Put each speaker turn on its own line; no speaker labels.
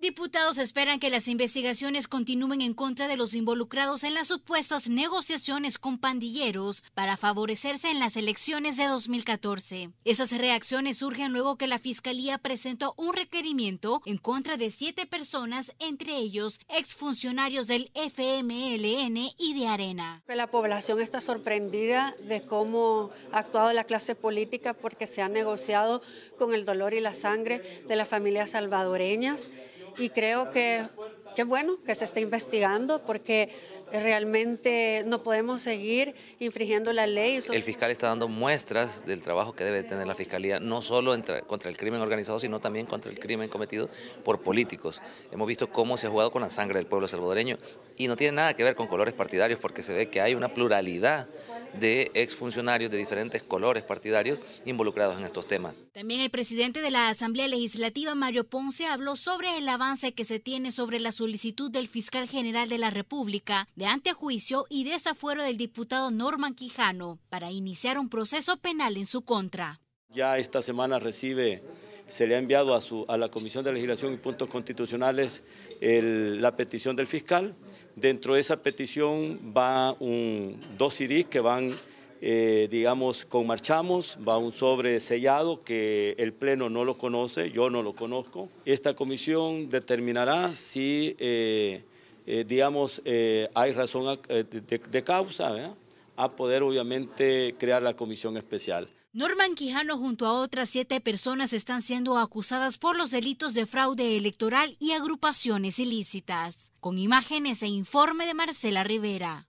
Diputados esperan que las investigaciones continúen en contra de los involucrados en las supuestas negociaciones con pandilleros para favorecerse en las elecciones de 2014. Esas reacciones surgen luego que la Fiscalía presentó un requerimiento en contra de siete personas, entre ellos exfuncionarios del FMLN y de Arena.
La población está sorprendida de cómo ha actuado la clase política porque se ha negociado con el dolor y la sangre de las familias salvadoreñas y creo que es bueno que se esté investigando porque realmente no podemos seguir infringiendo la ley. El
fiscal está dando muestras del trabajo que debe tener la fiscalía, no solo contra el crimen organizado, sino también contra el crimen cometido por políticos. Hemos visto cómo se ha jugado con la sangre del pueblo salvadoreño y no tiene nada que ver con colores partidarios porque se ve que hay una pluralidad de exfuncionarios de diferentes colores partidarios involucrados en estos temas.
También el presidente de la Asamblea Legislativa, Mario Ponce, habló sobre el avance que se tiene sobre la solicitud del fiscal general de la República de antejuicio y desafuero del diputado Norman Quijano para iniciar un proceso penal en su contra.
Ya esta semana recibe, se le ha enviado a, la Comisión de Legislación y Puntos Constitucionales la petición del fiscal. Dentro de esa petición va un, dos CDs que van, eh, digamos, con marchamos, va un sobre sellado que el Pleno no lo conoce, yo no lo conozco. Esta comisión determinará si, eh, eh, digamos, hay razón de, causa, ¿verdad? a poder obviamente crear la comisión especial.
Norman Quijano junto a otras siete personas están siendo acusadas por los delitos de fraude electoral y agrupaciones ilícitas. Con imágenes e informe de Marcela Rivera.